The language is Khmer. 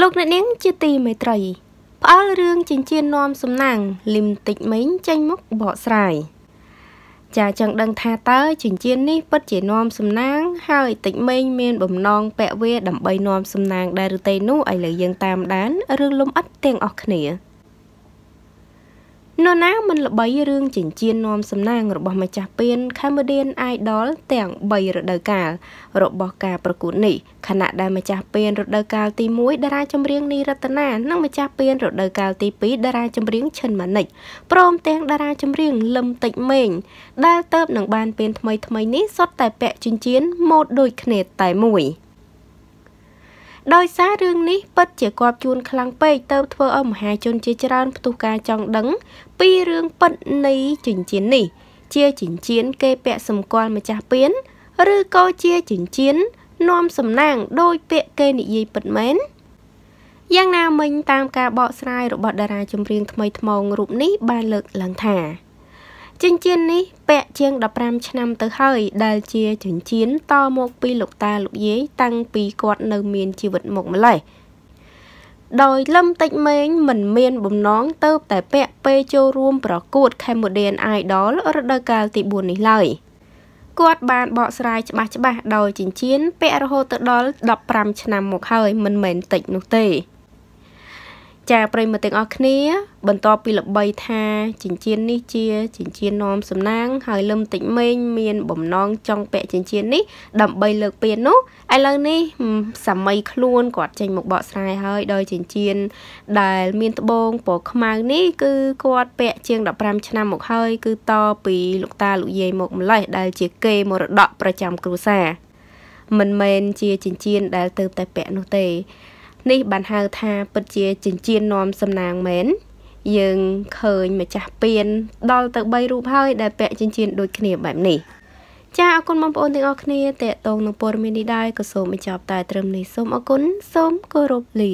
លោកអ្នកនាងជាទីមេត្រីផ្អើលរឿងចិញ្ចៀននាំសំណាងលឹមតិចមិញចេញមកបកស្រាយចាចឹងដឹងថាតើចិញ្ចៀននេះពិតជានាំសំណាង ហើយតិចមេងមានបំណងពាក់វាដើម្បីនាំសំណាងដែរឬទេនោះឥឡូវយើងតាមដានរឿងលំអិតទាំងអស់គ្នានរណាមិនល្បី រឿងចិញ្ចៀននាំសំណាង របស់ម្ចាស់ពាន Cambodian Idol ទាំង3រដូវកាលរបស់ការប្រកួតនេះខណៈដែលម្ចាស់ពានរដូវកាលទី1តារាចម្រៀងនីរតនានិងម្ចាស់ពានរដូវកាលទី2តារាចម្រៀងឈិនម៉ានិចព្រមទាំងតារាចម្រៀងលឹមតិចមេងដែលទៅនឹងបានពានថ្មីថ្មីនេះសុទ្ធតែពាក់ចិញ្ចៀនម៉ូដដូចគ្នាតែមួយ។ដោយសាររឿងនេះពិតជាគាត់ជួនខ្លាំងពេកទៅធ្វើឲ្យមហាជនជាច្រើនផ្ទុះការចង់ដឹងពីរឿងពិតនៃចិញ្ចៀននេះ ជាចិញ្ចៀនគេពាក់សម្គាល់ម្ចាស់ពានឬក៏ជាចិញ្ចៀននាំសំណាងដោយពាក្យគេនិយាយពិតមែនយ៉ាងណាមិញតាមការបកស្រាយរបស់តារាចម្រៀងថ្មីថ្មោងរូបនេះបានលើកឡើងថាចិញ្ចៀននេះពាក់ជាង15ឆ្នាំទៅហើយ ដែលជាចិញ្ចៀនតមកពីលោកតាលោកយាយតាំងពីគាត់នៅមានជីវិតមកម្ល៉េះដោយលឹមតិចម៉េង មិនមានបំណងទៅតែពាក់ពេលចូលរួមប្រកួត Cambodian Idol រដូវកាលទី4នេះឡើយគាត់បានបកស្រាយច្បាស់ច្បាស់ដោយចិញ្ចៀនពាក់រហូតទៅដល់15ឆ្នាំមកហើយមិនមែនតិចនោះទេចាប្រិមត្តទាំងអស់គ្នា បន្តពីល្បីថាចិញ្ចៀននេះជាចិញ្ចៀននោមសំណាងហើយលឹមតិចមេងមានបំណងចង់ពាក់ចិញ្ចៀននេះដើម្បីលើកពៀននោះឥឡូវនេះសាមីខ្លួនគាត់ចេញមកបកស្រាយហើយដោយចិញ្ចៀនដែលមានត្បូងពណ៌ខ្មៅនេះគឺគាត់ពាក់ជាង15ឆ្នាំមកហើយគឺតពីលោកតាលោកយាយមកម្លេះដែលជាគេមរតកប្រចាំគ្រួសារមិនមែនជាចិញ្ចៀនដែលទៅតែពាក់នោះទេនេះបានហៅថាពិតជាចិញ្ចៀននាំសំណាងមែនយើងឃើញម្ចាស់ពៀនដល់ទៅ3រូបហើយដែលពាក់ចិញ្ចៀនដូចគ្នាបែបនេះចាអរគុណបងប្អូនទាំងអស់គ្នាតេតងនឹងព័ត៌មាននេះដែរក៏សូមបញ្ចប់តែត្រឹមនេះសូមអរគុណសូមគោរពលា